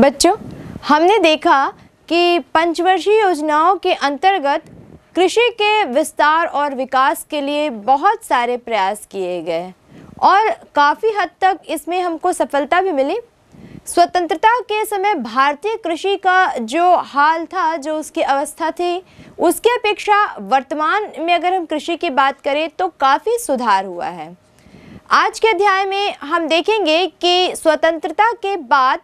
बच्चों हमने देखा कि पंचवर्षीय योजनाओं के अंतर्गत कृषि के विस्तार और विकास के लिए बहुत सारे प्रयास किए गए और काफ़ी हद तक इसमें हमको सफलता भी मिली स्वतंत्रता के समय भारतीय कृषि का जो हाल था जो उसकी अवस्था थी उसके अपेक्षा वर्तमान में अगर हम कृषि की बात करें तो काफ़ी सुधार हुआ है आज के अध्याय में हम देखेंगे कि स्वतंत्रता के बाद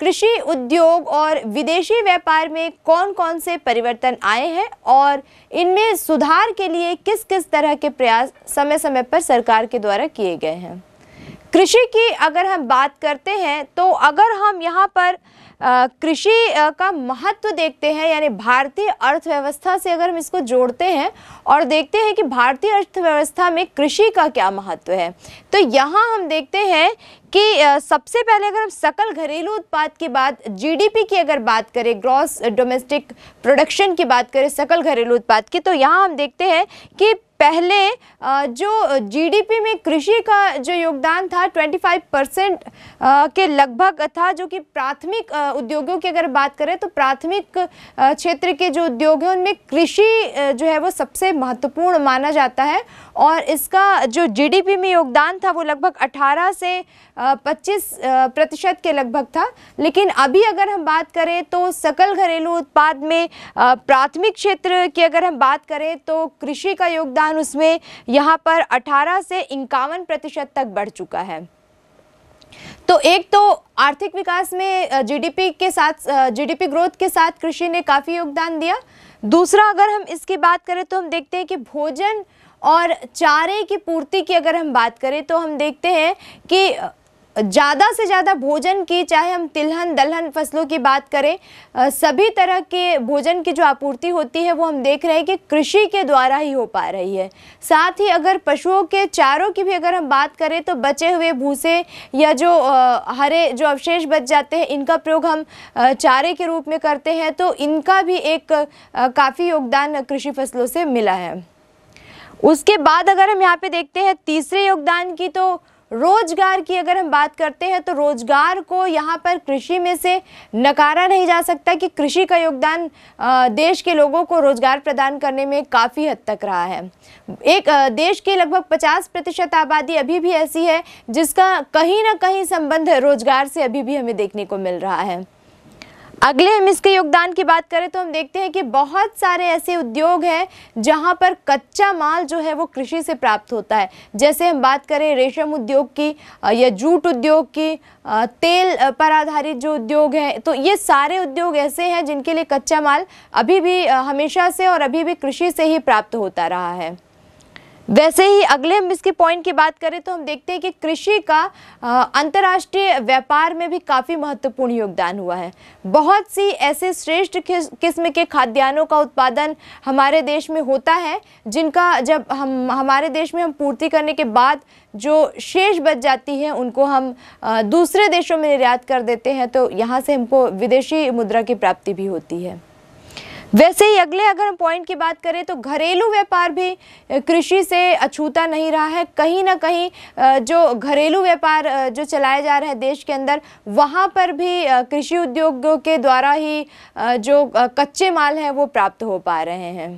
कृषि उद्योग और विदेशी व्यापार में कौन कौन से परिवर्तन आए हैं और इनमें सुधार के लिए किस किस तरह के प्रयास समय समय पर सरकार के द्वारा किए गए हैं कृषि की अगर हम बात करते हैं तो अगर हम यहाँ पर कृषि का महत्व देखते हैं यानी भारतीय अर्थव्यवस्था से अगर हम इसको जोड़ते हैं और देखते हैं कि भारतीय अर्थव्यवस्था में कृषि का क्या महत्व है तो यहाँ हम देखते हैं कि सबसे पहले अगर हम सकल घरेलू उत्पाद की बात जीडीपी की अगर बात करें ग्रॉस डोमेस्टिक प्रोडक्शन की बात करें सकल घरेलू उत्पाद की तो यहाँ हम देखते हैं कि पहले जो जीडीपी में कृषि का जो योगदान था 25 परसेंट के लगभग था जो कि प्राथमिक उद्योगों की अगर बात करें तो प्राथमिक क्षेत्र के जो उद्योग हैं उनमें कृषि जो है वो सबसे महत्वपूर्ण माना जाता है और इसका जो जीडीपी में योगदान था वो लगभग 18 से 25 प्रतिशत के लगभग था लेकिन अभी अगर हम बात करें तो सकल घरेलू उत्पाद में प्राथमिक क्षेत्र की अगर हम बात करें तो कृषि का योगदान रुझान उसमें यहाँ पर 18 से इक्यावन प्रतिशत तक बढ़ चुका है तो एक तो आर्थिक विकास में जीडीपी के साथ जीडीपी ग्रोथ के साथ कृषि ने काफ़ी योगदान दिया दूसरा अगर हम इसकी बात करें तो हम देखते हैं कि भोजन और चारे की पूर्ति की अगर हम बात करें तो हम देखते हैं कि ज़्यादा से ज़्यादा भोजन की चाहे हम तिलहन दलहन फसलों की बात करें सभी तरह के भोजन की जो आपूर्ति होती है वो हम देख रहे हैं कि कृषि के द्वारा ही हो पा रही है साथ ही अगर पशुओं के चारों की भी अगर हम बात करें तो बचे हुए भूसे या जो हरे जो अवशेष बच जाते हैं इनका प्रयोग हम चारे के रूप में करते हैं तो इनका भी एक काफ़ी योगदान कृषि फसलों से मिला है उसके बाद अगर हम यहाँ पे देखते हैं तीसरे योगदान की तो रोजगार की अगर हम बात करते हैं तो रोजगार को यहाँ पर कृषि में से नकारा नहीं जा सकता कि कृषि का योगदान देश के लोगों को रोजगार प्रदान करने में काफ़ी हद तक रहा है एक देश की लगभग 50 प्रतिशत आबादी अभी भी ऐसी है जिसका कहीं ना कहीं संबंध रोजगार से अभी भी हमें देखने को मिल रहा है अगले हम इसके योगदान की बात करें तो हम देखते हैं कि बहुत सारे ऐसे उद्योग हैं जहां पर कच्चा माल जो है वो कृषि से प्राप्त होता है जैसे हम बात करें रेशम उद्योग की या जूट उद्योग की तेल पर आधारित जो उद्योग हैं तो ये सारे उद्योग ऐसे हैं जिनके लिए कच्चा माल अभी भी हमेशा से और अभी भी कृषि से ही प्राप्त होता रहा है वैसे ही अगले हम इसके पॉइंट की बात करें तो हम देखते हैं कि कृषि का अंतर्राष्ट्रीय व्यापार में भी काफ़ी महत्वपूर्ण योगदान हुआ है बहुत सी ऐसे श्रेष्ठ किस्म के खाद्यान्नों का उत्पादन हमारे देश में होता है जिनका जब हम हमारे देश में हम पूर्ति करने के बाद जो शेष बच जाती है उनको हम दूसरे देशों में निर्यात कर देते हैं तो यहाँ से हमको विदेशी मुद्रा की प्राप्ति भी होती है वैसे ही अगले अगर हम पॉइंट की बात करें तो घरेलू व्यापार भी कृषि से अछूता नहीं रहा है कहीं ना कहीं जो घरेलू व्यापार जो चलाए जा रहे हैं देश के अंदर वहाँ पर भी कृषि उद्योगों के द्वारा ही जो कच्चे माल हैं वो प्राप्त हो पा रहे हैं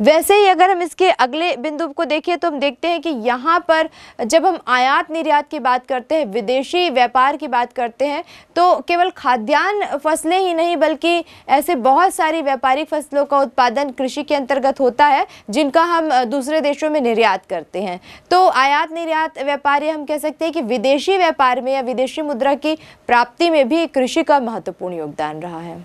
वैसे ही अगर हम इसके अगले बिंदु को देखें तो हम देखते हैं कि यहाँ पर जब हम आयात निर्यात की बात करते हैं विदेशी व्यापार की बात करते हैं तो केवल खाद्यान्न फसलें ही नहीं बल्कि ऐसे बहुत सारी व्यापारिक फसलों का उत्पादन कृषि के अंतर्गत होता है जिनका हम दूसरे देशों में निर्यात करते हैं तो आयात निर्यात व्यापार हम कह सकते हैं कि विदेशी व्यापार में या विदेशी मुद्रा की प्राप्ति में भी कृषि का महत्वपूर्ण योगदान रहा है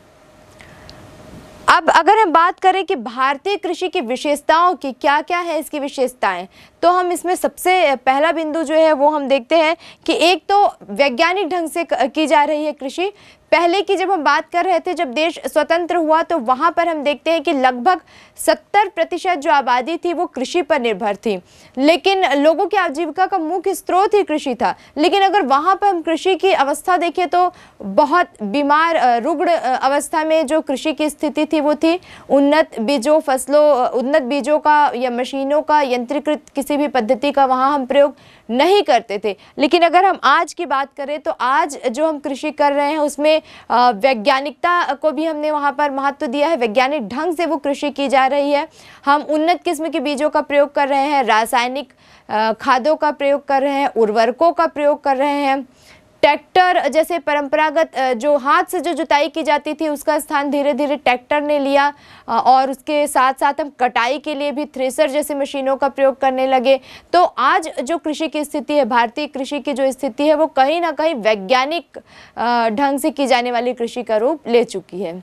अब अगर हम बात करें कि भारतीय कृषि की विशेषताओं की क्या क्या है इसकी विशेषताएं तो हम इसमें सबसे पहला बिंदु जो है वो हम देखते हैं कि एक तो वैज्ञानिक ढंग से की जा रही है कृषि पहले की जब हम बात कर रहे थे जब देश स्वतंत्र हुआ तो वहाँ पर हम देखते हैं कि लगभग 70 प्रतिशत जो आबादी थी वो कृषि पर निर्भर थी लेकिन लोगों की आजीविका का मुख्य स्रोत ही कृषि था लेकिन अगर वहाँ पर हम कृषि की अवस्था देखें तो बहुत बीमार रुग्ण अवस्था में जो कृषि की स्थिति थी वो थी उन्नत बीजों फसलों उन्नत बीजों का या मशीनों का यंत्रीकृत किसी भी पद्धति का वहाँ हम प्रयोग नहीं करते थे लेकिन अगर हम आज की बात करें तो आज जो हम कृषि कर रहे हैं उसमें वैज्ञानिकता को भी हमने वहाँ पर महत्व तो दिया है वैज्ञानिक ढंग से वो कृषि की जा रही है हम उन्नत किस्म के बीजों का प्रयोग कर रहे हैं रासायनिक खादों का प्रयोग कर रहे हैं उर्वरकों का प्रयोग कर रहे हैं ट्रैक्टर जैसे परंपरागत जो हाथ से जो जुताई की जाती थी उसका स्थान धीरे धीरे ट्रैक्टर ने लिया और उसके साथ साथ हम कटाई के लिए भी थ्रेसर जैसे मशीनों का प्रयोग करने लगे तो आज जो कृषि की स्थिति है भारतीय कृषि की जो स्थिति है वो कहीं ना कहीं वैज्ञानिक ढंग से की जाने वाली कृषि का रूप ले चुकी है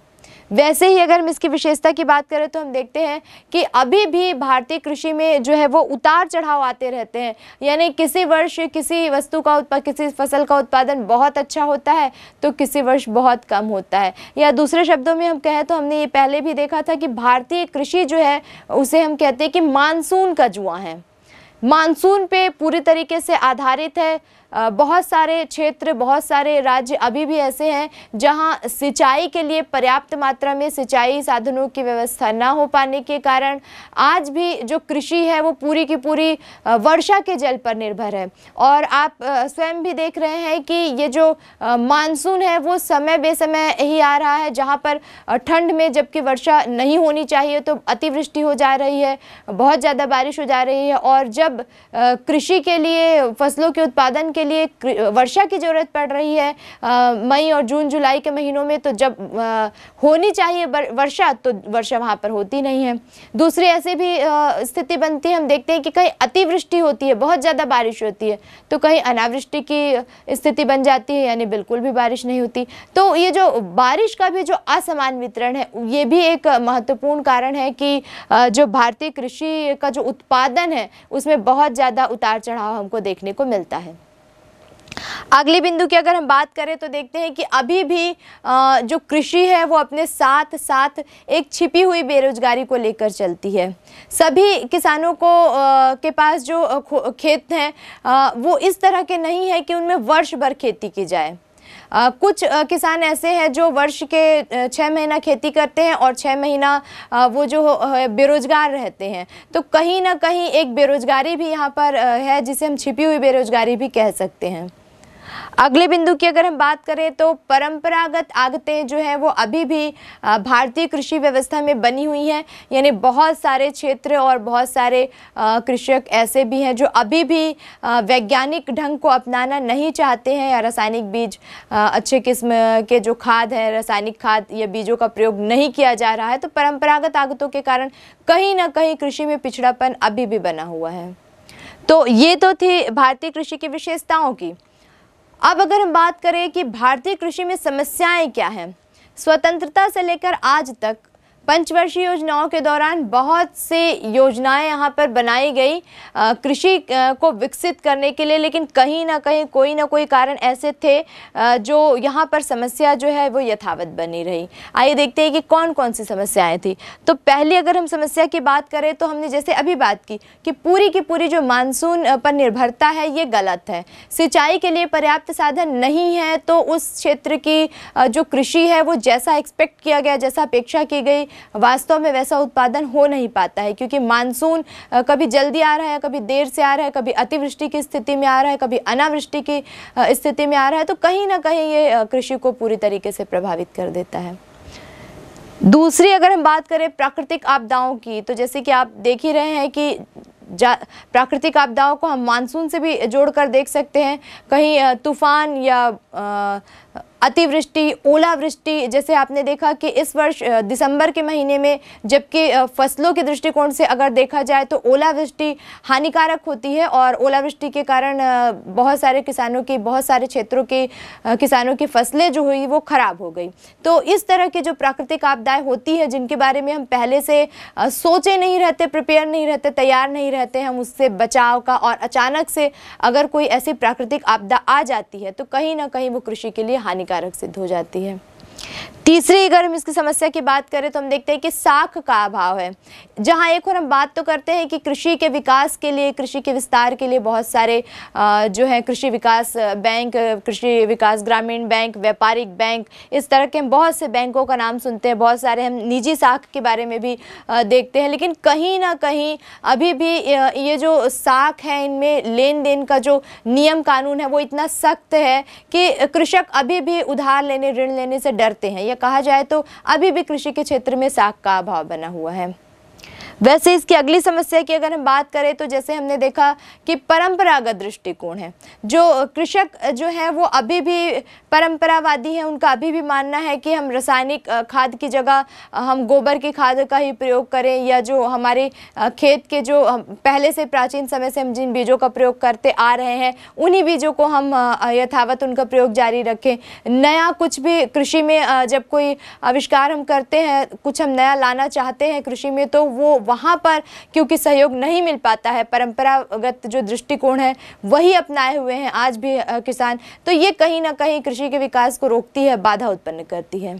वैसे ही अगर हम इसकी विशेषता की बात करें तो हम देखते हैं कि अभी भी भारतीय कृषि में जो है वो उतार चढ़ाव आते रहते हैं यानी किसी वर्ष किसी वस्तु का उत्पाद किसी फसल का उत्पादन बहुत अच्छा होता है तो किसी वर्ष बहुत कम होता है या दूसरे शब्दों में हम कहें तो हमने ये पहले भी देखा था कि भारतीय कृषि जो है उसे हम कहते हैं कि मानसून का जुआ है मानसून पे पूरी तरीके से आधारित है बहुत सारे क्षेत्र बहुत सारे राज्य अभी भी ऐसे हैं जहाँ सिंचाई के लिए पर्याप्त मात्रा में सिंचाई साधनों की व्यवस्था ना हो पाने के कारण आज भी जो कृषि है वो पूरी की पूरी वर्षा के जल पर निर्भर है और आप स्वयं भी देख रहे हैं कि ये जो मानसून है वो समय बेसमय ही आ रहा है जहाँ पर ठंड में जबकि वर्षा नहीं होनी चाहिए तो अतिवृष्टि हो जा रही है बहुत ज़्यादा बारिश हो जा रही है और जब कृषि के लिए फसलों के उत्पादन के लिए वर्षा की ज़रूरत पड़ रही है मई और जून जुलाई के महीनों में तो जब होनी चाहिए वर्षा तो वर्षा वहाँ पर होती नहीं है दूसरी ऐसे भी स्थिति बनती है हम देखते हैं कि कहीं अतिवृष्टि होती है बहुत ज़्यादा बारिश होती है तो कहीं अनावृष्टि की स्थिति बन जाती है यानी बिल्कुल भी बारिश नहीं होती तो ये जो बारिश का भी जो असमान वितरण है ये भी एक महत्वपूर्ण कारण है कि जो भारतीय कृषि का जो उत्पादन है उसमें बहुत ज़्यादा उतार चढ़ाव हमको देखने को मिलता है अगले बिंदु की अगर हम बात करें तो देखते हैं कि अभी भी जो कृषि है वो अपने साथ साथ एक छिपी हुई बेरोजगारी को लेकर चलती है सभी किसानों को के पास जो खेत हैं वो इस तरह के नहीं है कि उनमें वर्ष भर खेती की जाए आ, कुछ आ, किसान ऐसे हैं जो वर्ष के छः महीना खेती करते हैं और छः महीना आ, वो जो बेरोज़गार रहते हैं तो कहीं ना कहीं एक बेरोज़गारी भी यहाँ पर है जिसे हम छिपी हुई बेरोज़गारी भी कह सकते हैं अगले बिंदु की अगर हम बात करें तो परंपरागत आदतें जो है वो अभी भी भारतीय कृषि व्यवस्था में बनी हुई हैं यानी बहुत सारे क्षेत्र और बहुत सारे कृषक ऐसे भी हैं जो अभी भी वैज्ञानिक ढंग को अपनाना नहीं चाहते हैं या रासायनिक बीज अच्छे किस्म के जो खाद है रासायनिक खाद या बीजों का प्रयोग नहीं किया जा रहा है तो परंपरागत आदतों के कारण कहीं ना कहीं कृषि में पिछड़ापन अभी भी बना हुआ है तो ये तो थी भारतीय कृषि की विशेषताओं की अब अगर हम बात करें कि भारतीय कृषि में समस्याएं क्या हैं स्वतंत्रता से लेकर आज तक पंचवर्षीय योजनाओं के दौरान बहुत से योजनाएं यहाँ पर बनाई गई कृषि को विकसित करने के लिए लेकिन कहीं ना कहीं कोई ना कोई कारण ऐसे थे आ, जो यहाँ पर समस्या जो है वो यथावत बनी रही आइए देखते हैं कि कौन कौन सी समस्याएं थी तो पहली अगर हम समस्या की बात करें तो हमने जैसे अभी बात की कि पूरी की पूरी जो मानसून पर निर्भरता है ये गलत है सिंचाई के लिए पर्याप्त साधन नहीं है तो उस क्षेत्र की जो कृषि है वो जैसा एक्सपेक्ट किया गया जैसा अपेक्षा की गई वास्तव में वैसा उत्पादन हो नहीं पाता है क्योंकि मानसून कभी जल्दी आ रहा है कभी देर से आ रहा है कभी अतिवृष्टि की स्थिति में आ रहा है कभी अनावृष्टि की स्थिति में आ रहा है तो कहीं ना कहीं ये कृषि को पूरी तरीके से प्रभावित कर देता है दूसरी अगर हम बात करें प्राकृतिक आपदाओं की तो जैसे कि आप देख ही रहे हैं कि प्राकृतिक आपदाओं को हम मानसून से भी जोड़कर देख सकते हैं कहीं तूफान या आ, अतिवृष्टि ओलावृष्टि जैसे आपने देखा कि इस वर्ष दिसंबर के महीने में जबकि फसलों के दृष्टिकोण से अगर देखा जाए तो ओलावृष्टि हानिकारक होती है और ओलावृष्टि के कारण बहुत सारे किसानों की बहुत सारे क्षेत्रों के किसानों की फसलें जो हुई वो ख़राब हो गई तो इस तरह की जो प्राकृतिक आपदाएँ होती है जिनके बारे में हम पहले से सोचे नहीं रहते प्रिपेयर नहीं रहते तैयार नहीं रहते हम उससे बचाव का और अचानक से अगर कोई ऐसी प्राकृतिक आपदा आ जाती है तो कहीं ना कहीं वो कृषि के लिए हानिकारक हानिकारक सिद्ध हो जाती है तीसरी अगर हम इसकी समस्या की बात करें तो हम देखते हैं कि साख का अभाव है जहाँ एक और हम बात तो करते हैं कि कृषि के विकास के लिए कृषि के विस्तार के लिए बहुत सारे जो है कृषि विकास बैंक कृषि विकास ग्रामीण बैंक व्यापारिक बैंक इस तरह के हम बहुत से बैंकों का नाम सुनते हैं बहुत सारे हम निजी साख के बारे में भी देखते हैं लेकिन कहीं ना कहीं अभी भी ये जो साख है इनमें लेन देन का जो नियम कानून है वो इतना सख्त है कि कृषक अभी भी उधार लेने ऋण लेने से डरते सकते हैं या कहा जाए तो अभी भी कृषि के क्षेत्र में साख का अभाव बना हुआ है वैसे इसकी अगली समस्या की अगर हम बात करें तो जैसे हमने देखा कि परंपरागत दृष्टिकोण है जो कृषक जो है वो अभी भी परंपरावादी हैं उनका अभी भी मानना है कि हम रासायनिक खाद की जगह हम गोबर की खाद का ही प्रयोग करें या जो हमारे खेत के जो पहले से प्राचीन समय से हम जिन बीजों का प्रयोग करते आ रहे हैं उन्हीं बीजों को हम यथावत उनका प्रयोग जारी रखें नया कुछ भी कृषि में जब कोई आविष्कार हम करते हैं कुछ हम नया लाना चाहते हैं कृषि में तो वो वहाँ पर क्योंकि सहयोग नहीं मिल पाता है परंपरागत जो दृष्टिकोण है वही अपनाए हुए हैं आज भी किसान तो ये कहीं ना कहीं कृषि के विकास को रोकती है बाधा उत्पन्न करती है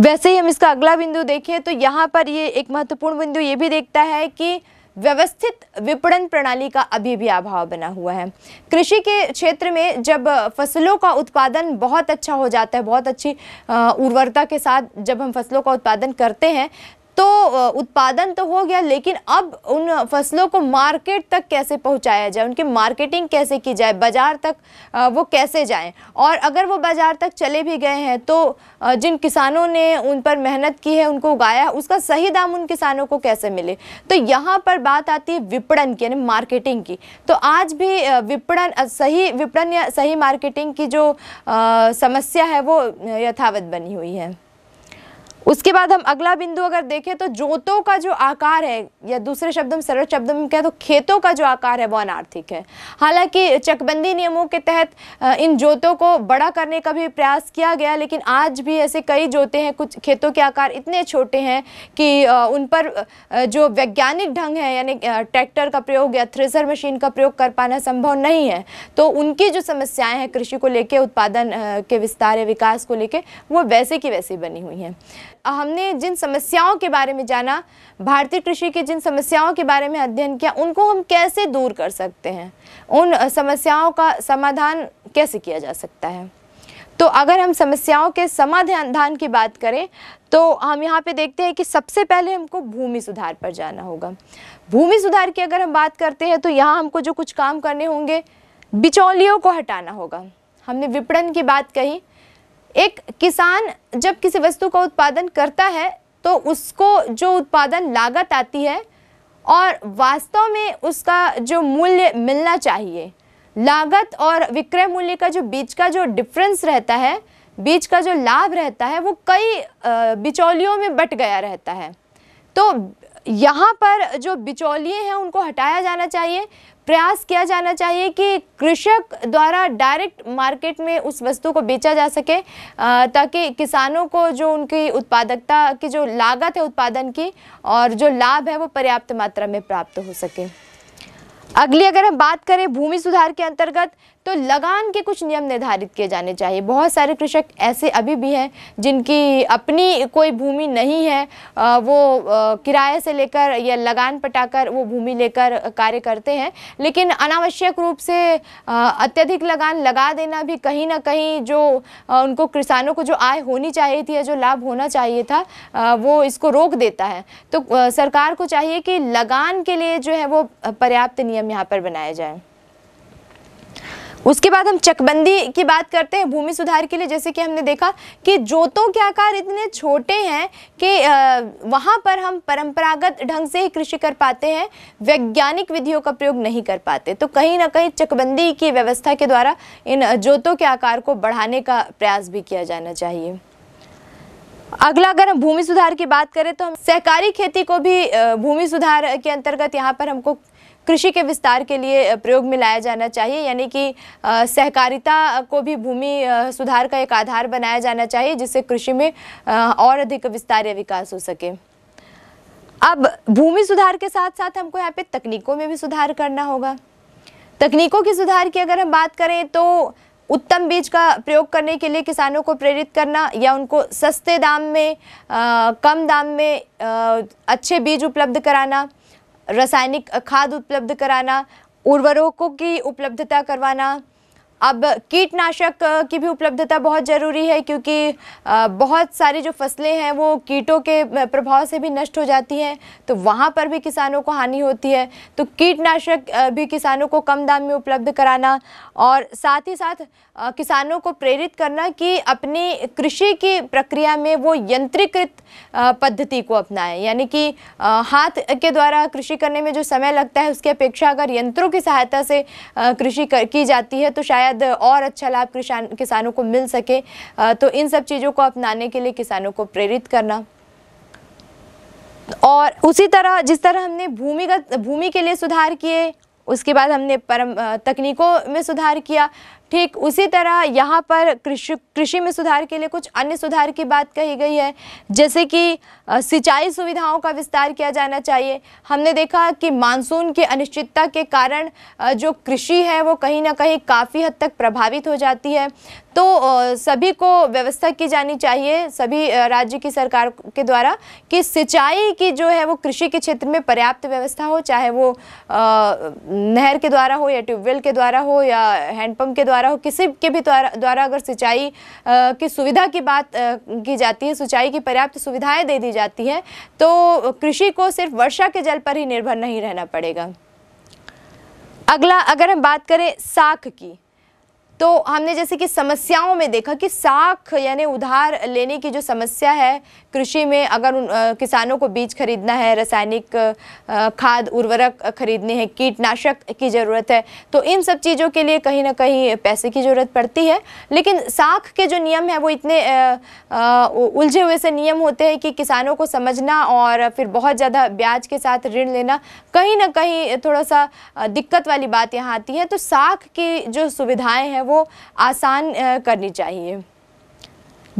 वैसे ही हम इसका अगला बिंदु देखें तो यहाँ पर ये एक महत्वपूर्ण बिंदु ये भी देखता है कि व्यवस्थित विपणन प्रणाली का अभी भी अभाव बना हुआ है कृषि के क्षेत्र में जब फसलों का उत्पादन बहुत अच्छा हो जाता है बहुत अच्छी उर्वरता के साथ जब हम फसलों का उत्पादन करते हैं तो उत्पादन तो हो गया लेकिन अब उन फसलों को मार्केट तक कैसे पहुंचाया जाए उनकी मार्केटिंग कैसे की जाए बाज़ार तक वो कैसे जाएं और अगर वो बाज़ार तक चले भी गए हैं तो जिन किसानों ने उन पर मेहनत की है उनको उगाया उसका सही दाम उन किसानों को कैसे मिले तो यहाँ पर बात आती है विपणन की यानी मार्केटिंग की तो आज भी विपणन सही विपणन या सही मार्केटिंग की जो समस्या है वो यथावत बनी हुई है उसके बाद हम अगला बिंदु अगर देखें तो जोतों का जो आकार है या दूसरे शब्द में सरल शब्द में कहें तो खेतों का जो आकार है वो अनार्थिक है हालांकि चकबंदी नियमों के तहत इन जोतों को बड़ा करने का भी प्रयास किया गया लेकिन आज भी ऐसे कई जोते हैं कुछ खेतों के आकार इतने छोटे हैं कि उन पर जो वैज्ञानिक ढंग है यानी ट्रैक्टर का प्रयोग या थ्रेसर मशीन का प्रयोग कर पाना संभव नहीं है तो उनकी जो समस्याएँ हैं कृषि को लेकर उत्पादन के विस्तार या विकास को लेकर वो वैसे की वैसे बनी हुई हैं हमने जिन समस्याओं के बारे में जाना भारतीय कृषि की जिन समस्याओं के बारे में अध्ययन किया उनको हम कैसे दूर कर सकते हैं उन समस्याओं का समाधान कैसे किया जा सकता है तो अगर हम समस्याओं के समाधान की बात करें तो हम यहाँ पे देखते हैं कि सबसे पहले हमको भूमि सुधार पर जाना होगा भूमि सुधार की अगर हम बात करते हैं तो यहाँ हमको जो कुछ काम करने होंगे बिचौलियों को हटाना होगा हमने विपणन की बात कही एक किसान जब किसी वस्तु का उत्पादन करता है तो उसको जो उत्पादन लागत आती है और वास्तव में उसका जो मूल्य मिलना चाहिए लागत और विक्रय मूल्य का जो बीच का जो डिफरेंस रहता है बीच का जो लाभ रहता है वो कई बिचौलियों में बट गया रहता है तो यहाँ पर जो बिचौलिए हैं उनको हटाया जाना चाहिए प्रयास किया जाना चाहिए कि कृषक द्वारा डायरेक्ट मार्केट में उस वस्तु को बेचा जा सके ताकि किसानों को जो उनकी उत्पादकता की जो लागत है उत्पादन की और जो लाभ है वो पर्याप्त मात्रा में प्राप्त हो सके अगली अगर हम बात करें भूमि सुधार के अंतर्गत तो लगान के कुछ नियम निर्धारित किए जाने चाहिए बहुत सारे कृषक ऐसे अभी भी हैं जिनकी अपनी कोई भूमि नहीं है वो किराए से लेकर या लगान पटाकर वो भूमि लेकर कार्य करते हैं लेकिन अनावश्यक रूप से अत्यधिक लगान लगा देना भी कहीं ना कहीं जो उनको किसानों को जो आय होनी चाहिए थी या जो लाभ होना चाहिए था वो इसको रोक देता है तो सरकार को चाहिए कि लगान के लिए जो है वो पर्याप्त नियम यहाँ पर बनाए जाएँ उसके बाद हम चकबंदी की बात करते हैं भूमि सुधार के लिए जैसे कि हमने देखा कि जोतों के आकार इतने छोटे हैं कि वहाँ पर हम परंपरागत ढंग से ही कृषि कर पाते हैं वैज्ञानिक विधियों का प्रयोग नहीं कर पाते तो कहीं ना कहीं चकबंदी की व्यवस्था के द्वारा इन जोतों के आकार को बढ़ाने का प्रयास भी किया जाना चाहिए अगला अगर हम भूमि सुधार की बात करें तो हम सहकारी खेती को भी भूमि सुधार के अंतर्गत यहाँ पर हमको कृषि के विस्तार के लिए प्रयोग में लाया जाना चाहिए यानी कि सहकारिता को भी भूमि सुधार का एक आधार बनाया जाना चाहिए जिससे कृषि में और अधिक विस्तार या विकास हो सके अब भूमि सुधार के साथ साथ हमको यहाँ पे तकनीकों में भी सुधार करना होगा तकनीकों के सुधार की अगर हम बात करें तो उत्तम बीज का प्रयोग करने के लिए किसानों को प्रेरित करना या उनको सस्ते दाम में आ, कम दाम में आ, अच्छे बीज उपलब्ध कराना रासायनिक खाद उपलब्ध कराना उर्वरकों की उपलब्धता करवाना अब कीटनाशक की भी उपलब्धता बहुत ज़रूरी है क्योंकि बहुत सारी जो फसलें हैं वो कीटों के प्रभाव से भी नष्ट हो जाती हैं तो वहाँ पर भी किसानों को हानि होती है तो कीटनाशक भी किसानों को कम दाम में उपलब्ध कराना और साथ ही साथ किसानों को प्रेरित करना कि अपनी कृषि की प्रक्रिया में वो यंत्रीकृत पद्धति को अपनाएं यानी कि हाथ के द्वारा कृषि करने में जो समय लगता है उसकी अपेक्षा अगर यंत्रों की सहायता से कृषि की जाती है तो शायद शायद और अच्छा लाभ किसान किसानों को मिल सके तो इन सब चीज़ों को अपनाने के लिए किसानों को प्रेरित करना और उसी तरह जिस तरह हमने भूमिगत भूमि के लिए सुधार किए उसके बाद हमने परम तकनीकों में सुधार किया ठीक उसी तरह यहाँ पर कृषि कृषि में सुधार के लिए कुछ अन्य सुधार की बात कही गई है जैसे कि सिंचाई सुविधाओं का विस्तार किया जाना चाहिए हमने देखा कि मानसून की अनिश्चितता के कारण जो कृषि है वो कहीं ना कहीं काफ़ी हद तक प्रभावित हो जाती है तो सभी को व्यवस्था की जानी चाहिए सभी राज्य की सरकार के द्वारा कि सिंचाई की जो है वो कृषि के क्षेत्र में पर्याप्त व्यवस्था हो चाहे वो नहर के द्वारा हो या ट्यूबवेल के द्वारा हो या हैंडपम्प के द्वारा द्वारा हो किसी के भी द्वारा अगर सिंचाई की सुविधा की बात की जाती है सिंचाई की पर्याप्त सुविधाएं दे दी जाती हैं तो कृषि को सिर्फ वर्षा के जल पर ही निर्भर नहीं रहना पड़ेगा अगला अगर हम बात करें साख की तो हमने जैसे कि समस्याओं में देखा कि साख यानी उधार लेने की जो समस्या है कृषि में अगर उन किसानों को बीज खरीदना है रासायनिक खाद उर्वरक खरीदने हैं कीटनाशक की ज़रूरत है तो इन सब चीज़ों के लिए कहीं ना कहीं पैसे की ज़रूरत पड़ती है लेकिन साख के जो नियम है वो इतने उलझे हुए से नियम होते हैं कि किसानों को समझना और फिर बहुत ज़्यादा ब्याज के साथ ऋण लेना कहीं ना कहीं थोड़ा सा दिक्कत वाली बात यहाँ आती है तो साख की जो सुविधाएँ हैं वो आसान करनी चाहिए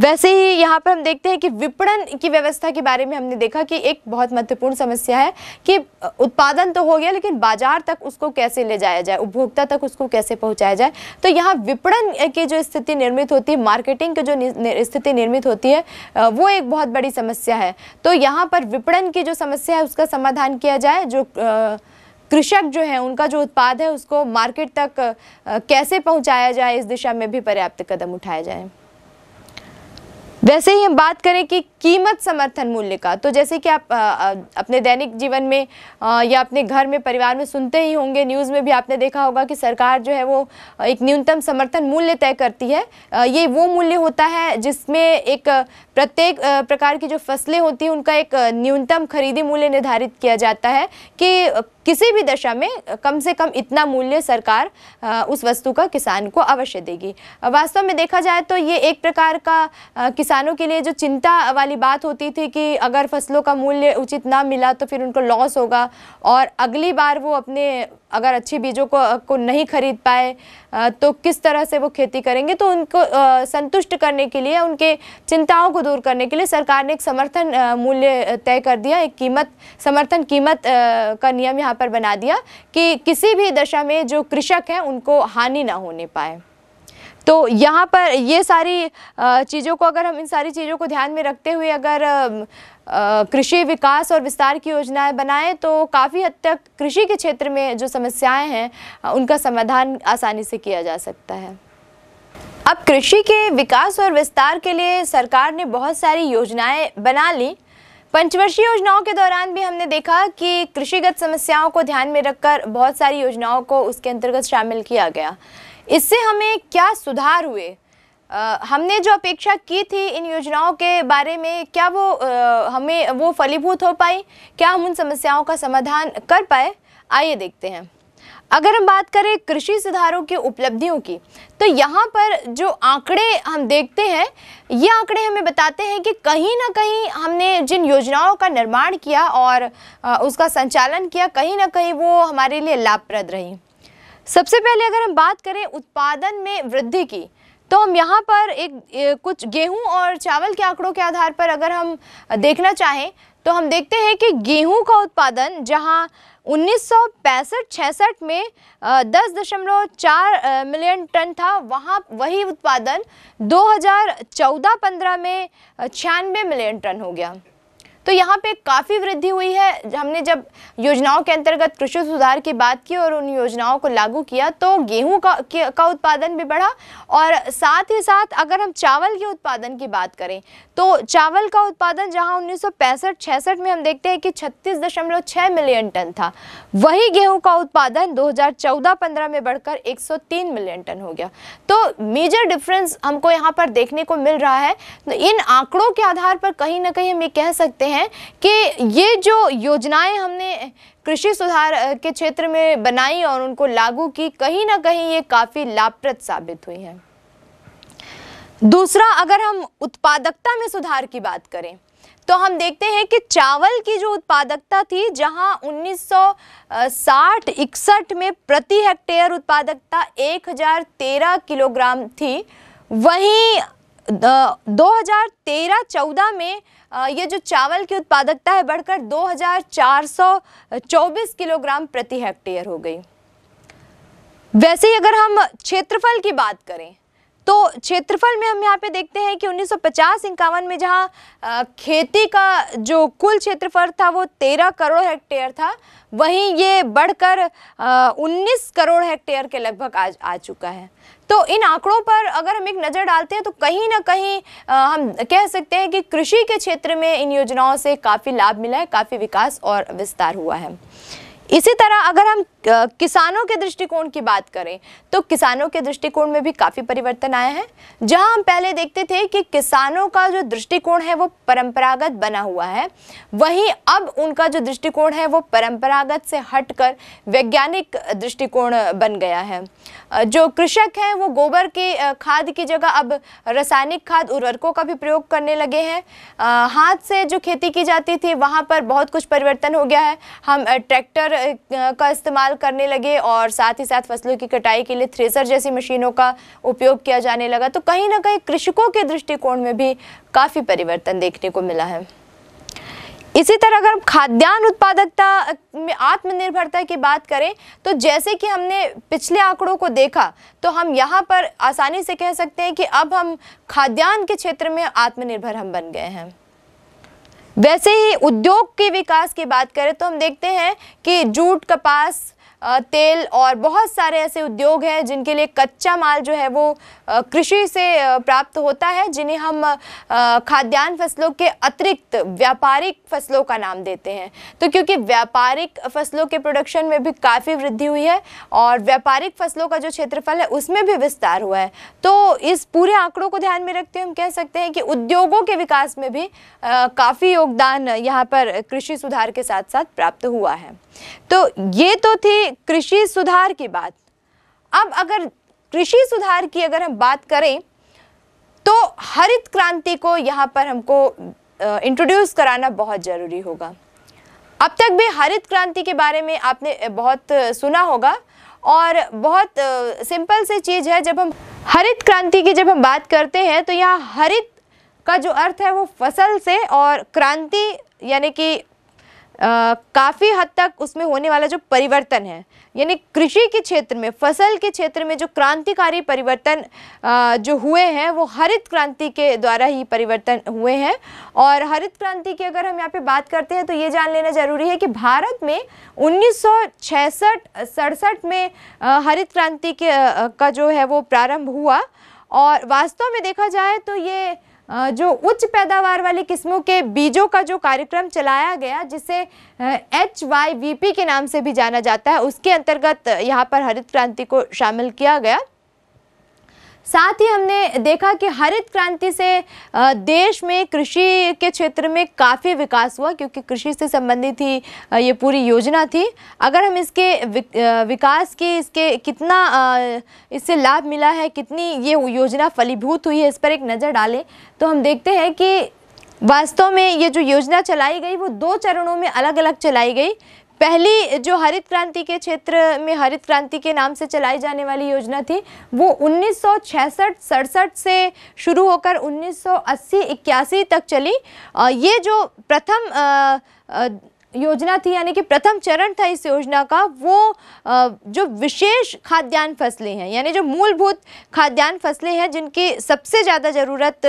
वैसे ही यहाँ पर हम देखते हैं कि विपणन की व्यवस्था के बारे में हमने देखा कि एक बहुत महत्वपूर्ण समस्या है कि उत्पादन तो हो गया लेकिन बाजार तक उसको कैसे ले जाया जाए उपभोक्ता तक उसको कैसे पहुँचाया जाए तो यहाँ विपणन की जो स्थिति निर्मित होती है मार्केटिंग की जो स्थिति निर्मित होती है वो एक बहुत बड़ी समस्या है तो यहाँ पर विपणन की जो समस्या है उसका समाधान किया जाए जो कृषक जो है उनका जो उत्पाद है उसको मार्केट तक कैसे पहुँचाया जाए इस दिशा में भी पर्याप्त कदम उठाए जाए वैसे ही हम बात करें कि कीमत समर्थन मूल्य का तो जैसे कि आप आ, अपने दैनिक जीवन में आ, या अपने घर में परिवार में सुनते ही होंगे न्यूज़ में भी आपने देखा होगा कि सरकार जो है वो एक न्यूनतम समर्थन मूल्य तय करती है आ, ये वो मूल्य होता है जिसमें एक प्रत्येक प्रकार की जो फसलें होती हैं उनका एक न्यूनतम खरीदी मूल्य निर्धारित किया जाता है कि किसी भी दशा में कम से कम इतना मूल्य सरकार उस वस्तु का किसान को अवश्य देगी वास्तव में देखा जाए तो ये एक प्रकार का किसानों के लिए जो चिंता वाली बात होती थी कि अगर फसलों का मूल्य उचित ना मिला तो फिर उनको लॉस होगा और अगली बार वो अपने अगर अच्छे बीजों को को नहीं खरीद पाए तो किस तरह से वो खेती करेंगे तो उनको संतुष्ट करने के लिए उनके चिंताओं को दूर करने के लिए सरकार ने एक समर्थन मूल्य तय कर दिया एक कीमत समर्थन कीमत का नियम यहाँ पर बना दिया कि किसी भी दशा में जो कृषक हैं उनको हानि ना होने पाए तो यहाँ पर ये सारी चीज़ों को अगर हम इन सारी चीज़ों को ध्यान में रखते हुए अगर कृषि विकास और विस्तार की योजनाएं बनाएं तो काफ़ी हद तक कृषि के क्षेत्र में जो समस्याएं हैं उनका समाधान आसानी से किया जा सकता है अब कृषि के विकास और विस्तार के लिए सरकार ने बहुत सारी योजनाएं बना ली पंचवर्षीय योजनाओं के दौरान भी हमने देखा कि कृषिगत समस्याओं को ध्यान में रखकर बहुत सारी योजनाओं को उसके अंतर्गत शामिल किया गया इससे हमें क्या सुधार हुए आ, हमने जो अपेक्षा की थी इन योजनाओं के बारे में क्या वो आ, हमें वो फलीभूत हो पाई क्या हम उन समस्याओं का समाधान कर पाए आइए देखते हैं अगर हम बात करें कृषि सुधारों की उपलब्धियों की तो यहाँ पर जो आंकड़े हम देखते हैं ये आंकड़े हमें बताते हैं कि कहीं ना कहीं हमने जिन योजनाओं का निर्माण किया और उसका संचालन किया कहीं ना कहीं वो हमारे लिए लाभप्रद रही सबसे पहले अगर हम बात करें उत्पादन में वृद्धि की तो हम यहाँ पर एक, कुछ गेहूं और चावल के आंकड़ों के आधार पर अगर हम देखना चाहें तो हम देखते हैं कि गेहूं का उत्पादन जहाँ उन्नीस सौ में दस दशमलव चार मिलियन टन था वहाँ वही उत्पादन 2014-15 में छियानवे मिलियन टन हो गया तो यहाँ पे काफ़ी वृद्धि हुई है हमने जब योजनाओं के अंतर्गत कृषि सुधार की बात की और उन योजनाओं को लागू किया तो गेहूँ का, का उत्पादन भी बढ़ा और साथ ही साथ अगर हम चावल के उत्पादन की बात करें तो चावल का उत्पादन जहां उन्नीस सौ में हम देखते हैं कि 36.6 मिलियन टन था वही गेहूं का उत्पादन 2014-15 में बढ़कर 103 मिलियन टन हो गया तो मेजर डिफरेंस हमको यहां पर देखने को मिल रहा है तो इन आंकड़ों के आधार पर कहीं ना कहीं हम ये कह सकते हैं कि ये जो योजनाएं हमने कृषि सुधार के क्षेत्र में बनाई और उनको लागू की कहीं ना कहीं ये काफ़ी लाभप्रद साबित हुई हैं दूसरा अगर हम उत्पादकता में सुधार की बात करें तो हम देखते हैं कि चावल की जो उत्पादकता थी जहां 1960 इकसठ में प्रति हेक्टेयर उत्पादकता 1013 किलोग्राम थी वहीं 2013-14 में ये जो चावल की उत्पादकता है बढ़कर 2424 किलोग्राम प्रति हेक्टेयर हो गई वैसे ही अगर हम क्षेत्रफल की बात करें तो क्षेत्रफल में हम यहाँ पे देखते हैं कि उन्नीस सौ इक्यावन में जहाँ खेती का जो कुल क्षेत्रफल था वो 13 करोड़ हेक्टेयर था वहीं ये बढ़कर उन्नीस करोड़ हेक्टेयर के लगभग आज आ चुका है तो इन आंकड़ों पर अगर हम एक नज़र डालते हैं तो कहीं ना कहीं हम कह सकते हैं कि कृषि के क्षेत्र में इन योजनाओं से काफ़ी लाभ मिला है काफ़ी विकास और विस्तार हुआ है इसी तरह अगर हम किसानों के दृष्टिकोण की बात करें तो किसानों के दृष्टिकोण में भी काफ़ी परिवर्तन आया है जहां हम पहले देखते थे कि किसानों का जो दृष्टिकोण है वो परंपरागत बना हुआ है वहीं अब उनका जो दृष्टिकोण है वो परंपरागत से हटकर वैज्ञानिक दृष्टिकोण बन गया है जो कृषक हैं वो गोबर के खाद की जगह अब रासायनिक खाद उर्वरकों का भी प्रयोग करने लगे हैं हाथ से जो खेती की जाती थी वहाँ पर बहुत कुछ परिवर्तन हो गया है हम ट्रैक्टर का इस्तेमाल करने लगे और साथ ही साथ फसलों की कटाई के लिए थ्रेसर जैसी मशीनों का उपयोग किया जाने लगा तो कहीं ना कहीं कृषकों के दृष्टिकोण में भी काफ़ी परिवर्तन देखने को मिला है इसी तरह अगर हम खाद्यान्न उत्पादकता में आत्मनिर्भरता की बात करें तो जैसे कि हमने पिछले आंकड़ों को देखा तो हम यहाँ पर आसानी से कह सकते हैं कि अब हम खाद्यान्न के क्षेत्र में आत्मनिर्भर हम बन गए हैं वैसे ही उद्योग के विकास की बात करें तो हम देखते हैं कि जूट कपास तेल और बहुत सारे ऐसे उद्योग हैं जिनके लिए कच्चा माल जो है वो कृषि से प्राप्त होता है जिन्हें हम खाद्यान्न फसलों के अतिरिक्त व्यापारिक फसलों का नाम देते हैं तो क्योंकि व्यापारिक फसलों के प्रोडक्शन में भी काफ़ी वृद्धि हुई है और व्यापारिक फसलों का जो क्षेत्रफल है उसमें भी विस्तार हुआ है तो इस पूरे आंकड़ों को ध्यान में रखते हुए हम कह सकते हैं कि उद्योगों के विकास में भी काफ़ी योगदान यहाँ पर कृषि सुधार के साथ साथ प्राप्त हुआ है तो ये तो थी कृषि सुधार की बात अब अगर कृषि सुधार की अगर हम बात करें तो हरित क्रांति को यहाँ पर हमको इंट्रोड्यूस कराना बहुत ज़रूरी होगा अब तक भी हरित क्रांति के बारे में आपने बहुत सुना होगा और बहुत सिंपल से चीज़ है जब हम हरित क्रांति की जब हम बात करते हैं तो यहाँ हरित का जो अर्थ है वो फसल से और क्रांति यानी कि काफ़ी हद तक उसमें होने वाला जो परिवर्तन है यानी कृषि के क्षेत्र में फसल के क्षेत्र में जो क्रांतिकारी परिवर्तन आ, जो हुए हैं वो हरित क्रांति के द्वारा ही परिवर्तन हुए हैं और हरित क्रांति की अगर हम यहाँ पे बात करते हैं तो ये जान लेना ज़रूरी है कि भारत में उन्नीस सड़सठ में आ, हरित क्रांति के आ, का जो है वो प्रारंभ हुआ और वास्तव में देखा जाए तो ये जो उच्च पैदावार वाली किस्मों के बीजों का जो कार्यक्रम चलाया गया जिसे एच वाई वी पी के नाम से भी जाना जाता है उसके अंतर्गत यहाँ पर हरित क्रांति को शामिल किया गया साथ ही हमने देखा कि हरित क्रांति से देश में कृषि के क्षेत्र में काफ़ी विकास हुआ क्योंकि कृषि से संबंधित ही ये पूरी योजना थी अगर हम इसके विकास की इसके कितना इससे लाभ मिला है कितनी ये योजना फलीभूत हुई है इस पर एक नज़र डालें तो हम देखते हैं कि वास्तव में ये जो योजना चलाई गई वो दो चरणों में अलग अलग चलाई गई पहली जो हरित क्रांति के क्षेत्र में हरित क्रांति के नाम से चलाई जाने वाली योजना थी वो उन्नीस सौ सड़सठ से शुरू होकर 1980 सौ तक चली ये जो प्रथम योजना थी यानी कि प्रथम चरण था इस योजना का वो जो विशेष खाद्यान्न फसलें हैं यानी जो मूलभूत खाद्यान्न फसलें हैं जिनकी सबसे ज़्यादा ज़रूरत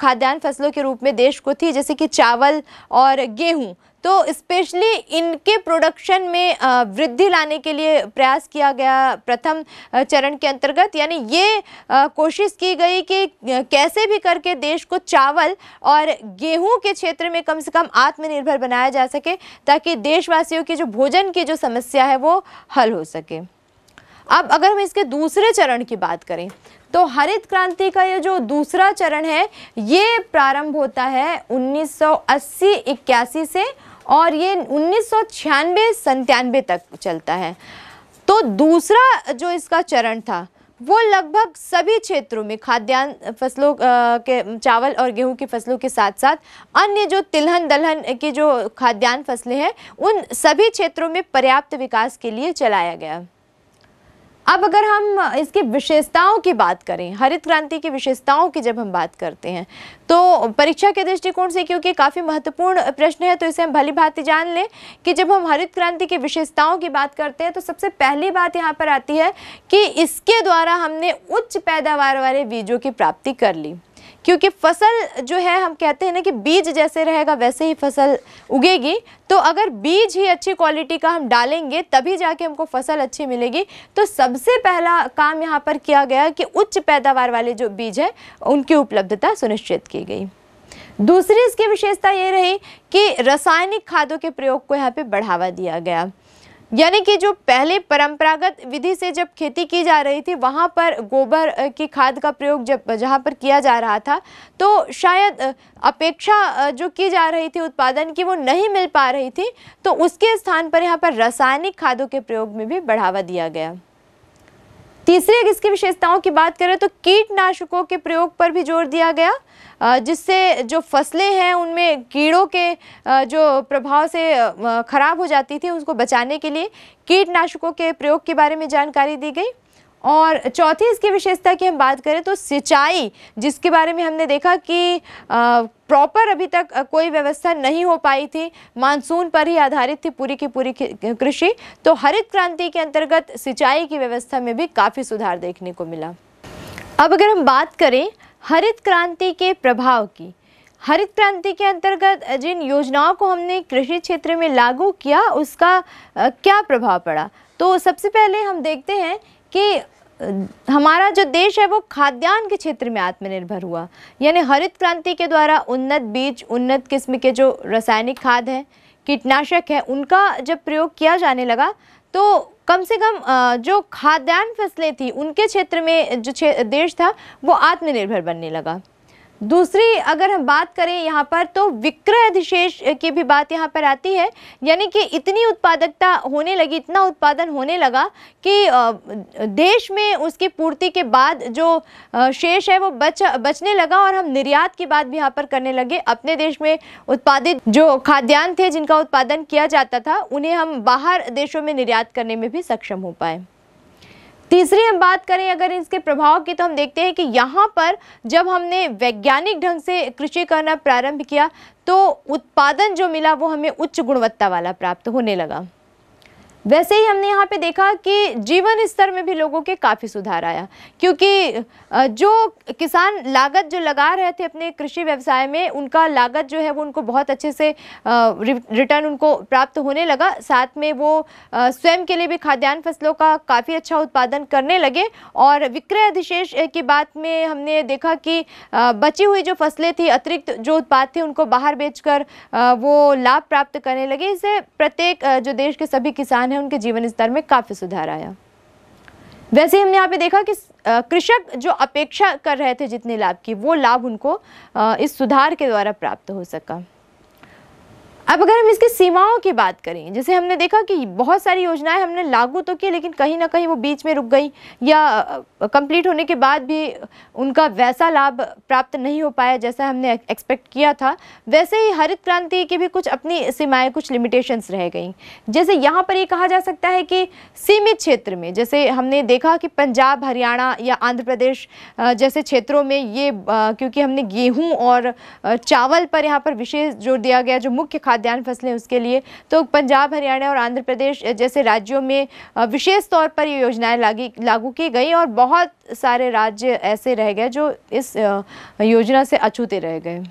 खाद्यान्न फसलों के रूप में देश को थी जैसे कि चावल और गेहूँ तो स्पेशली इनके प्रोडक्शन में वृद्धि लाने के लिए प्रयास किया गया प्रथम चरण के अंतर्गत यानी ये कोशिश की गई कि कैसे भी करके देश को चावल और गेहूं के क्षेत्र में कम से कम आत्मनिर्भर बनाया जा सके ताकि देशवासियों की जो भोजन की जो समस्या है वो हल हो सके अब अगर हम इसके दूसरे चरण की बात करें तो हरित क्रांति का ये जो दूसरा चरण है ये प्रारंभ होता है 1980 सौ से और ये उन्नीस सौ छियानवे सन्तानबे तक चलता है तो दूसरा जो इसका चरण था वो लगभग सभी क्षेत्रों में खाद्यान्न फसलों के चावल और गेहूं की फसलों के साथ साथ अन्य जो तिलहन दलहन की जो खाद्यान्न फसलें हैं उन सभी क्षेत्रों में पर्याप्त विकास के लिए चलाया गया अब अगर हम इसकी विशेषताओं की बात करें हरित क्रांति की विशेषताओं की जब हम बात करते हैं तो परीक्षा के दृष्टिकोण से क्योंकि काफ़ी महत्वपूर्ण प्रश्न है तो इसे हम भली भांति जान लें कि जब हम हरित क्रांति की विशेषताओं की बात करते हैं तो सबसे पहली बात यहाँ पर आती है कि इसके द्वारा हमने उच्च पैदावार वाले बीजों की प्राप्ति कर ली क्योंकि फसल जो है हम कहते हैं ना कि बीज जैसे रहेगा वैसे ही फसल उगेगी तो अगर बीज ही अच्छी क्वालिटी का हम डालेंगे तभी जाके हमको फसल अच्छी मिलेगी तो सबसे पहला काम यहाँ पर किया गया कि उच्च पैदावार वाले जो बीज है उनकी उपलब्धता सुनिश्चित की गई दूसरी इसकी विशेषता ये रही कि रासायनिक खादों के प्रयोग को यहाँ पे बढ़ावा दिया गया यानी कि जो पहले परंपरागत विधि से जब खेती की जा रही थी वहाँ पर गोबर की खाद का प्रयोग जब जहाँ पर किया जा रहा था तो शायद अपेक्षा जो की जा रही थी उत्पादन की वो नहीं मिल पा रही थी तो उसके स्थान पर यहाँ पर रासायनिक खादों के प्रयोग में भी बढ़ावा दिया गया तीसरी इसकी विशेषताओं की बात करें तो कीटनाशकों के प्रयोग पर भी जोर दिया गया जिससे जो फसलें हैं उनमें कीड़ों के जो प्रभाव से ख़राब हो जाती थी उसको बचाने के लिए कीटनाशकों के प्रयोग के बारे में जानकारी दी गई और चौथी इसकी विशेषता की हम बात करें तो सिंचाई जिसके बारे में हमने देखा कि प्रॉपर अभी तक कोई व्यवस्था नहीं हो पाई थी मानसून पर ही आधारित थी पूरी की पूरी कृषि तो हरित क्रांति के अंतर्गत सिंचाई की व्यवस्था में भी काफ़ी सुधार देखने को मिला अब अगर हम बात करें हरित क्रांति के प्रभाव की हरित क्रांति के अंतर्गत जिन योजनाओं को हमने कृषि क्षेत्र में लागू किया उसका क्या प्रभाव पड़ा तो सबसे पहले हम देखते हैं कि हमारा जो देश है वो खाद्यान्न के क्षेत्र में आत्मनिर्भर हुआ यानी हरित क्रांति के द्वारा उन्नत बीज उन्नत किस्म के जो रासायनिक खाद हैं कीटनाशक है उनका जब प्रयोग किया जाने लगा तो कम से कम जो खाद्यान्न फसलें थी उनके क्षेत्र में जो देश था वो आत्मनिर्भर बनने लगा दूसरी अगर हम बात करें यहाँ पर तो विक्रय अधिशेष की भी बात यहाँ पर आती है यानी कि इतनी उत्पादकता होने लगी इतना उत्पादन होने लगा कि देश में उसकी पूर्ति के बाद जो शेष है वो बच बचने लगा और हम निर्यात की बात भी यहाँ पर करने लगे अपने देश में उत्पादित जो खाद्यान्न थे जिनका उत्पादन किया जाता था उन्हें हम बाहर देशों में निर्यात करने में भी सक्षम हो पाए तीसरी हम बात करें अगर इसके प्रभाव की तो हम देखते हैं कि यहाँ पर जब हमने वैज्ञानिक ढंग से कृषि करना प्रारंभ किया तो उत्पादन जो मिला वो हमें उच्च गुणवत्ता वाला प्राप्त होने लगा वैसे ही हमने यहाँ पे देखा कि जीवन स्तर में भी लोगों के काफ़ी सुधार आया क्योंकि जो किसान लागत जो लगा रहे थे अपने कृषि व्यवसाय में उनका लागत जो है वो उनको बहुत अच्छे से रिटर्न उनको प्राप्त होने लगा साथ में वो स्वयं के लिए भी खाद्यान्न फसलों का काफ़ी अच्छा उत्पादन करने लगे और विक्रय अधिशेष की बात में हमने देखा कि बची हुई जो फसलें थी अतिरिक्त जो उत्पाद थे उनको बाहर बेच वो लाभ प्राप्त करने लगे इसे प्रत्येक जो देश के सभी किसान है उनके जीवन स्तर में काफ़ी सुधार आया वैसे हमने यहाँ पे देखा कि कृषक जो अपेक्षा कर रहे थे जितने लाभ की वो लाभ उनको इस सुधार के द्वारा प्राप्त हो सका अब अगर हम इसकी सीमाओं की बात करें जैसे हमने देखा कि बहुत सारी योजनाएं हमने लागू तो की लेकिन कहीं ना कहीं वो बीच में रुक गई या कंप्लीट होने के बाद भी उनका वैसा लाभ प्राप्त नहीं हो पाया जैसा हमने एक्सपेक्ट किया था वैसे ही हरित क्रांति की भी कुछ अपनी सीमाएँ कुछ लिमिटेशंस रह गई जैसे यहाँ पर ये कहा जा सकता है कि सीमित क्षेत्र में जैसे हमने देखा कि पंजाब हरियाणा या आंध्र प्रदेश जैसे क्षेत्रों में ये क्योंकि हमने गेहूँ और चावल पर यहाँ पर विशेष जोर दिया गया जो मुख्य खाद्य खाद्यान्न फसलें उसके लिए तो पंजाब हरियाणा और आंध्र प्रदेश जैसे राज्यों में विशेष तौर पर ये योजनाएं लागी लागू की गई और बहुत सारे राज्य ऐसे रह गए जो इस योजना से अछूते रह गए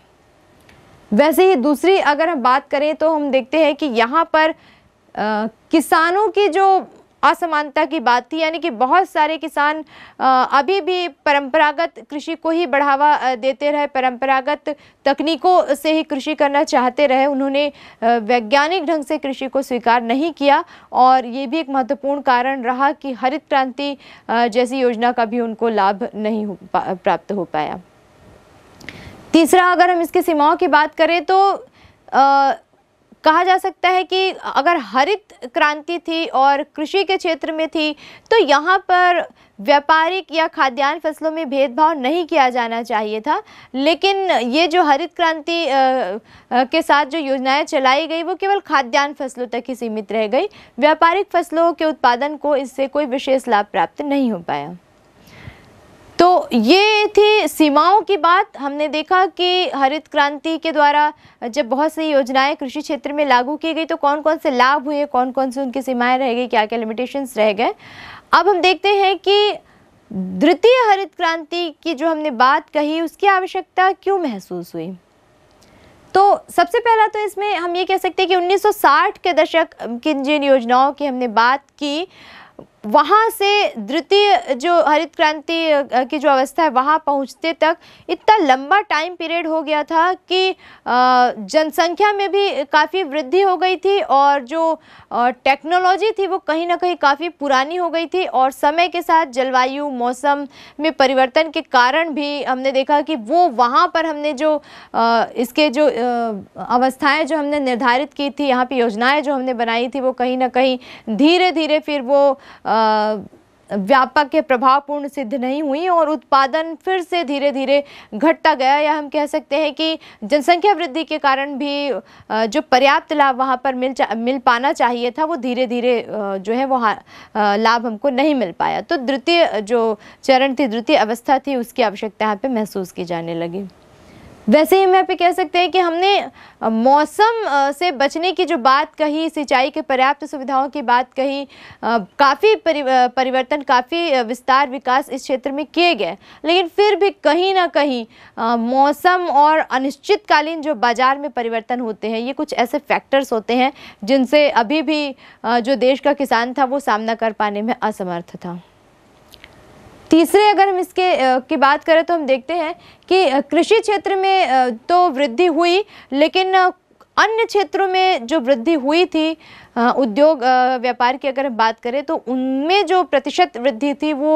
वैसे ही दूसरी अगर हम बात करें तो हम देखते हैं कि यहाँ पर आ, किसानों की जो असमानता की बात थी यानी कि बहुत सारे किसान अभी भी परंपरागत कृषि को ही बढ़ावा देते रहे परंपरागत तकनीकों से ही कृषि करना चाहते रहे उन्होंने वैज्ञानिक ढंग से कृषि को स्वीकार नहीं किया और ये भी एक महत्वपूर्ण कारण रहा कि हरित क्रांति जैसी योजना का भी उनको लाभ नहीं प्राप्त हो पाया तीसरा अगर हम इसकी सीमाओं की बात करें तो आ, कहा जा सकता है कि अगर हरित क्रांति थी और कृषि के क्षेत्र में थी तो यहाँ पर व्यापारिक या खाद्यान्न फसलों में भेदभाव नहीं किया जाना चाहिए था लेकिन ये जो हरित क्रांति के साथ जो योजनाएं चलाई गई वो केवल खाद्यान्न फसलों तक ही सीमित रह गई व्यापारिक फसलों के उत्पादन को इससे कोई विशेष लाभ प्राप्त नहीं हो पाया तो ये थी सीमाओं की बात हमने देखा कि हरित क्रांति के द्वारा जब बहुत सी योजनाएं कृषि क्षेत्र में लागू की गई तो कौन कौन से लाभ हुए कौन कौन से उनकी सीमाएं रह गई क्या क्या लिमिटेशंस रह गए अब हम देखते हैं कि द्वितीय हरित क्रांति की जो हमने बात कही उसकी आवश्यकता क्यों महसूस हुई तो सबसे पहला तो इसमें हम ये कह सकते हैं कि 1960 के दशक की जिन योजनाओं की हमने बात की वहाँ से द्वितीय जो हरित क्रांति की जो अवस्था है वहाँ पहुँचते तक इतना लंबा टाइम पीरियड हो गया था कि जनसंख्या में भी काफ़ी वृद्धि हो गई थी और जो टेक्नोलॉजी थी वो कहीं ना कहीं काफ़ी पुरानी हो गई थी और समय के साथ जलवायु मौसम में परिवर्तन के कारण भी हमने देखा कि वो वहाँ पर हमने जो इसके जो अवस्थाएँ जो हमने निर्धारित की थी यहाँ पर योजनाएँ जो हमने बनाई थी वो कहीं ना कहीं धीरे धीरे फिर वो व्यापक या प्रभावपूर्ण सिद्ध नहीं हुई और उत्पादन फिर से धीरे धीरे घटता गया या हम कह सकते हैं कि जनसंख्या वृद्धि के कारण भी जो पर्याप्त लाभ वहाँ पर मिल मिल पाना चाहिए था वो धीरे धीरे जो है वो लाभ हमको नहीं मिल पाया तो द्वितीय जो चरण थी द्वितीय अवस्था थी उसकी आवश्यकता यहाँ पर महसूस की जाने लगी वैसे ही हम यहाँ पे कह सकते हैं कि हमने मौसम से बचने की जो बात कही सिंचाई के पर्याप्त सुविधाओं की बात कही काफ़ी परि, परिवर्तन काफ़ी विस्तार विकास इस क्षेत्र में किए गए लेकिन फिर भी कहीं ना कहीं मौसम और अनिश्चितकालीन जो बाज़ार में परिवर्तन होते हैं ये कुछ ऐसे फैक्टर्स होते हैं जिनसे अभी भी जो देश का किसान था वो सामना कर पाने में असमर्थ था तीसरे अगर हम इसके की बात करें तो हम देखते हैं कि कृषि क्षेत्र में तो वृद्धि हुई लेकिन अन्य क्षेत्रों में जो वृद्धि हुई थी उद्योग व्यापार की अगर हम बात करें तो उनमें जो प्रतिशत वृद्धि थी वो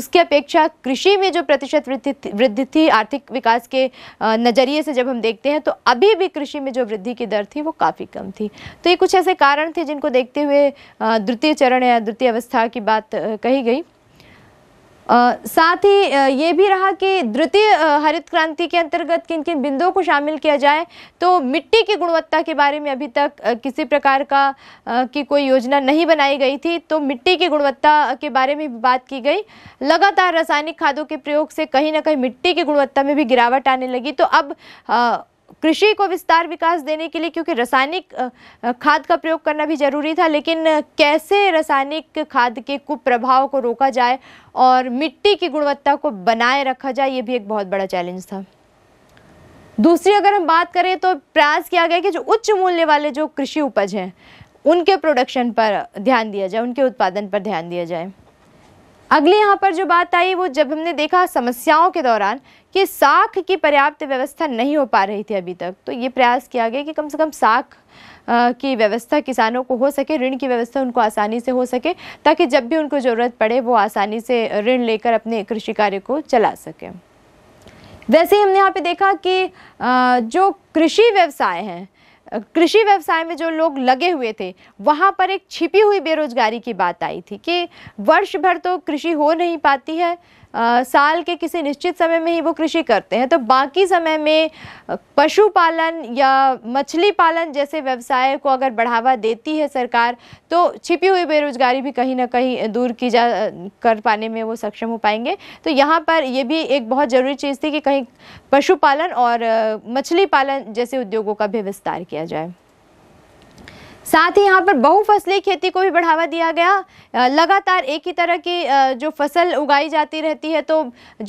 उसके अपेक्षा कृषि में जो प्रतिशत वृद्धि वृद्धि थी आर्थिक विकास के नज़रिए से जब हम देखते हैं तो अभी भी कृषि में जो वृद्धि की दर थी वो काफ़ी कम थी तो ये कुछ ऐसे कारण थे जिनको देखते हुए द्वितीय चरण या द्वितीय अवस्था की बात कही गई साथ ही ये भी रहा कि द्वितीय हरित क्रांति के अंतर्गत किन किन बिंदुओं को शामिल किया जाए तो मिट्टी की गुणवत्ता के बारे में अभी तक किसी प्रकार का की कोई योजना नहीं बनाई गई थी तो मिट्टी की गुणवत्ता के बारे में भी बात की गई लगातार रासायनिक खादों के प्रयोग से कहीं ना कहीं मिट्टी की गुणवत्ता में भी गिरावट आने लगी तो अब कृषि को विस्तार विकास देने के लिए क्योंकि रासायनिक खाद का प्रयोग करना भी ज़रूरी था लेकिन कैसे रासायनिक खाद के कुप्रभाव को रोका जाए और मिट्टी की गुणवत्ता को बनाए रखा जाए ये भी एक बहुत बड़ा चैलेंज था दूसरी अगर हम बात करें तो प्रयास किया गया कि जो उच्च मूल्य वाले जो कृषि उपज हैं उनके प्रोडक्शन पर ध्यान दिया जाए उनके उत्पादन पर ध्यान दिया जाए अगली यहाँ पर जो बात आई वो जब हमने देखा समस्याओं के दौरान कि साख की पर्याप्त व्यवस्था नहीं हो पा रही थी अभी तक तो ये प्रयास किया गया कि कम से कम साख की व्यवस्था किसानों को हो सके ऋण की व्यवस्था उनको आसानी से हो सके ताकि जब भी उनको ज़रूरत पड़े वो आसानी से ऋण लेकर अपने कृषि कार्य को चला सकें वैसे ही हमने यहाँ पे देखा कि जो कृषि व्यवसाय हैं कृषि व्यवसाय में जो लोग लगे हुए थे वहाँ पर एक छिपी हुई बेरोजगारी की बात आई थी कि वर्ष भर तो कृषि हो नहीं पाती है आ, साल के किसी निश्चित समय में ही वो कृषि करते हैं तो बाकी समय में पशुपालन या मछली पालन जैसे व्यवसाय को अगर बढ़ावा देती है सरकार तो छिपी हुई बेरोजगारी भी कहीं ना कहीं दूर की जा कर पाने में वो सक्षम हो पाएंगे तो यहाँ पर ये भी एक बहुत ज़रूरी चीज़ थी कि कहीं पशुपालन और मछली पालन जैसे उद्योगों का भी विस्तार किया जाए साथ ही यहाँ पर बहुफसली खेती को भी बढ़ावा दिया गया लगातार एक ही तरह की जो फसल उगाई जाती रहती है तो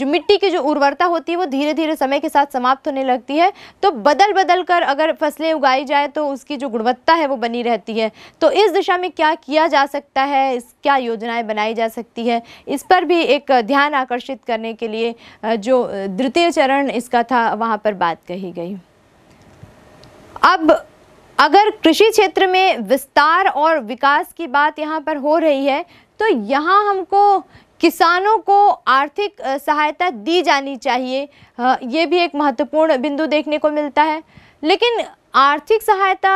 जो मिट्टी की जो उर्वरता होती है वो धीरे धीरे समय के साथ समाप्त होने लगती है तो बदल बदल कर अगर फसलें उगाई जाए तो उसकी जो गुणवत्ता है वो बनी रहती है तो इस दिशा में क्या किया जा सकता है इस क्या योजनाएँ बनाई जा सकती है इस पर भी एक ध्यान आकर्षित करने के लिए जो द्वितीय चरण इसका था वहाँ पर बात कही गई अब अगर कृषि क्षेत्र में विस्तार और विकास की बात यहाँ पर हो रही है तो यहाँ हमको किसानों को आर्थिक सहायता दी जानी चाहिए ये भी एक महत्वपूर्ण बिंदु देखने को मिलता है लेकिन आर्थिक सहायता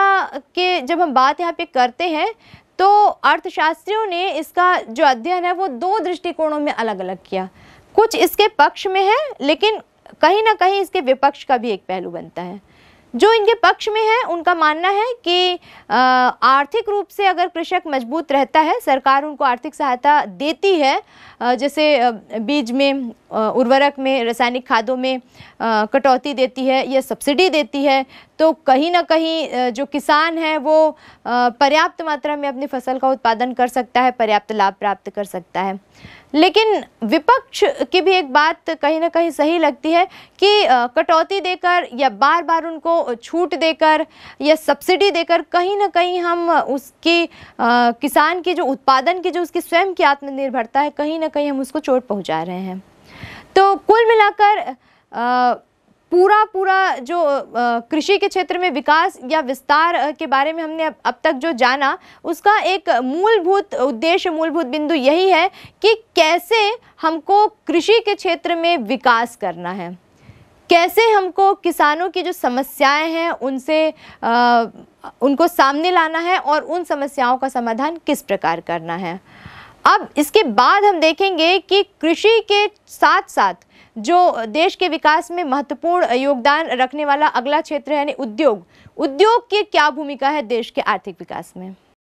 के जब हम बात यहाँ पे करते हैं तो अर्थशास्त्रियों ने इसका जो अध्ययन है वो दो दृष्टिकोणों में अलग अलग किया कुछ इसके पक्ष में है लेकिन कहीं ना कहीं इसके विपक्ष का भी एक पहलू बनता है जो इनके पक्ष में है उनका मानना है कि आर्थिक रूप से अगर कृषक मजबूत रहता है सरकार उनको आर्थिक सहायता देती है जैसे बीज में उर्वरक में रासायनिक खादों में कटौती देती है या सब्सिडी देती है तो कहीं ना कहीं जो किसान है वो पर्याप्त मात्रा में अपनी फसल का उत्पादन कर सकता है पर्याप्त लाभ प्राप्त कर सकता है लेकिन विपक्ष की भी एक बात कहीं ना कहीं सही लगती है कि कटौती देकर या बार बार उनको छूट देकर या सब्सिडी देकर कहीं ना कहीं हम उसकी किसान की जो उत्पादन की जो उसकी स्वयं की आत्मनिर्भरता है कहीं ना कहीं हम उसको चोट पहुंचा रहे हैं तो कुल मिलाकर पूरा पूरा जो कृषि के क्षेत्र में विकास या विस्तार के बारे में हमने अब, अब तक जो जाना उसका एक मूलभूत उद्देश्य मूलभूत बिंदु यही है कि कैसे हमको कृषि के क्षेत्र में विकास करना है कैसे हमको किसानों की जो समस्याएं हैं उनसे आ, उनको सामने लाना है और उन समस्याओं का समाधान किस प्रकार करना है अब इसके बाद हम देखेंगे कि कृषि के साथ साथ जो देश के विकास में महत्वपूर्ण योगदान रखने वाला अगला क्षेत्र है यानी उद्योग उद्योग की क्या भूमिका है देश के आर्थिक विकास में